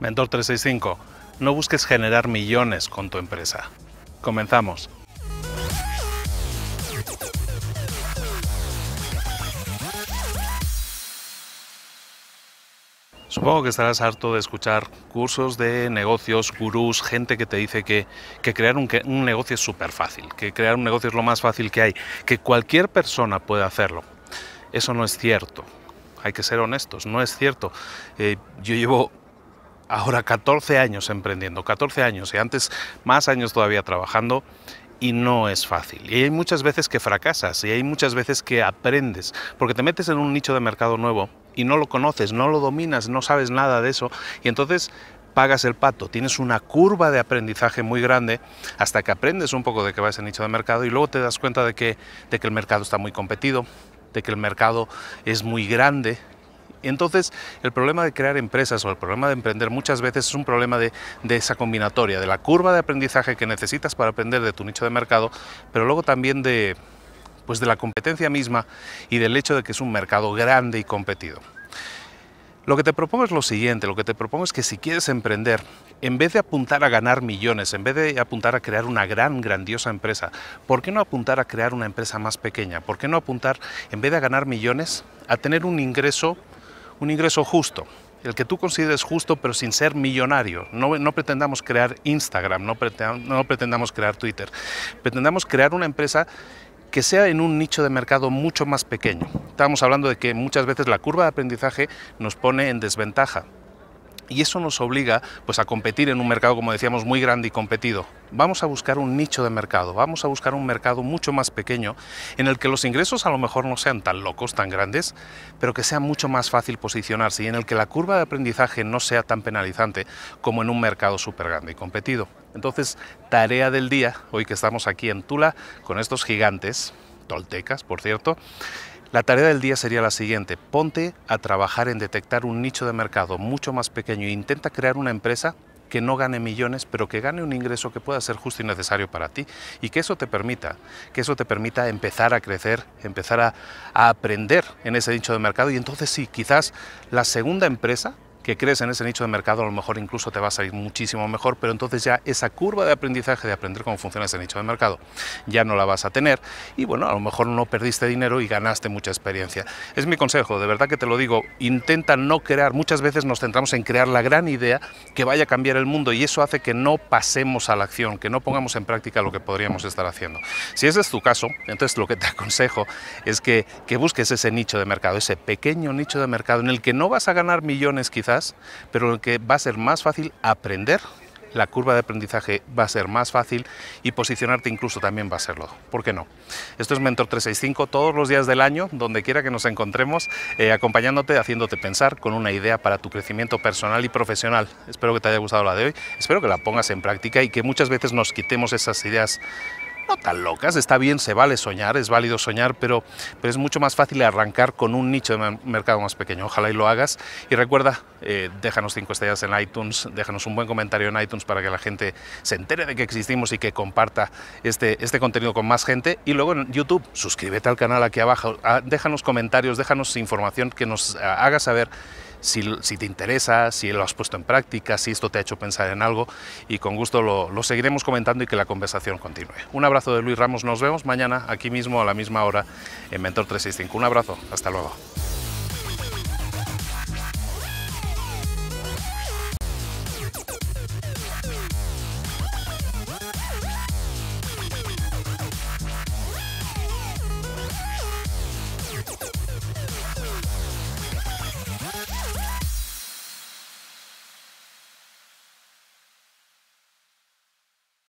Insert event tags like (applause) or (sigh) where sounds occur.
Mentor 365, no busques generar millones con tu empresa. Comenzamos. Supongo que estarás harto de escuchar cursos de negocios, gurús, gente que te dice que, crear un, negocio es súper fácil, que crear un negocio es lo más fácil que hay, que cualquier persona puede hacerlo. Eso no es cierto. Hay que ser honestos, no es cierto. Eh, yo llevo ahora 14 años emprendiendo, 14 años y antes más años todavía trabajando y no es fácil. Y hay muchas veces que fracasas y hay muchas veces que aprendes, porque te metes en un nicho de mercado nuevo y no lo conoces, no lo dominas, no sabes nada de eso y entonces pagas el pato, tienes una curva de aprendizaje muy grande hasta que aprendes un poco de que va ese nicho de mercado y luego te das cuenta de que, de que el mercado está muy competido, de que el mercado es muy grande, entonces, el problema de crear empresas o el problema de emprender muchas veces es un problema de, esa combinatoria, de la curva de aprendizaje que necesitas para aprender de tu nicho de mercado, pero luego también de, pues, de la competencia misma y del hecho de que es un mercado grande y competido. Lo que te propongo es lo siguiente, lo que te propongo es que si quieres emprender, en vez de apuntar a ganar millones, en vez de apuntar a crear una gran, grandiosa empresa, ¿por qué no apuntar a crear una empresa más pequeña? ¿Por qué no apuntar, en vez de ganar millones, a tener un ingreso un ingreso justo, el que tú consideres justo pero sin ser millonario. No, pretendamos crear Instagram, no, pretendamos, no pretendamos crear Twitter. Pretendamos crear una empresa que sea en un nicho de mercado mucho más pequeño. Estábamos hablando de que muchas veces la curva de aprendizaje nos pone en desventaja, y eso nos obliga pues, a competir en un mercado, como decíamos, muy grande y competido. Vamos a buscar un nicho de mercado, vamos a buscar un mercado mucho más pequeño en el que los ingresos a lo mejor no sean tan locos, tan grandes, pero que sea mucho más fácil posicionarse y en el que la curva de aprendizaje no sea tan penalizante como en un mercado súper grande y competido. Entonces, tarea del día, hoy que estamos aquí en Tula con estos gigantes, toltecas por cierto, la tarea del día sería la siguiente, ponte a trabajar en detectar un nicho de mercado mucho más pequeño e intenta crear una empresa que no gane millones, pero que gane un ingreso que pueda ser justo y necesario para ti y que eso te permita, que eso te permita empezar a crecer, empezar a, a aprender en ese nicho de mercado y entonces sí, quizás la segunda empresa que crees en ese nicho de mercado, a lo mejor incluso te va a salir muchísimo mejor, pero entonces ya esa curva de aprendizaje de aprender cómo funciona ese nicho de mercado ya no la vas a tener y bueno, a lo mejor no perdiste dinero y ganaste mucha experiencia. Es mi consejo, de verdad que te lo digo, intenta no crear, muchas veces nos centramos en crear la gran idea que vaya a cambiar el mundo y eso hace que no pasemos a la acción, que no pongamos en práctica lo que podríamos estar haciendo. Si ese es tu caso, entonces lo que te (laughs) aconsejo es que, que busques ese nicho de mercado, ese pequeño nicho de mercado en el que no vas a ganar millones quizás, pero lo que va a ser más fácil aprender la curva de aprendizaje va a ser más fácil y posicionarte incluso también va a serlo. ¿Por qué no? Esto es Mentor 365 todos los días del año, donde quiera que nos encontremos, eh, acompañándote, haciéndote pensar con una idea para tu crecimiento personal y profesional. Espero que te haya gustado la de hoy, espero que la pongas en práctica y que muchas veces nos quitemos esas ideas no tan locas, está bien, se vale soñar, es válido soñar, pero, pero es mucho más fácil arrancar con un nicho de mercado más pequeño. Ojalá y lo hagas. Y recuerda, eh, déjanos cinco estrellas en iTunes, déjanos un buen comentario en iTunes para que la gente se entere de que existimos y que comparta este, este contenido con más gente. Y luego en YouTube, suscríbete al canal aquí abajo, ah, déjanos comentarios, déjanos información que nos ah, haga saber si, te interesa, si lo has puesto en práctica, si esto te ha hecho pensar en algo y con gusto lo, lo seguiremos comentando y que la conversación continúe. Un abrazo de Luis Ramos, nos vemos mañana aquí mismo a la misma hora en Mentor 365. Un abrazo, hasta luego.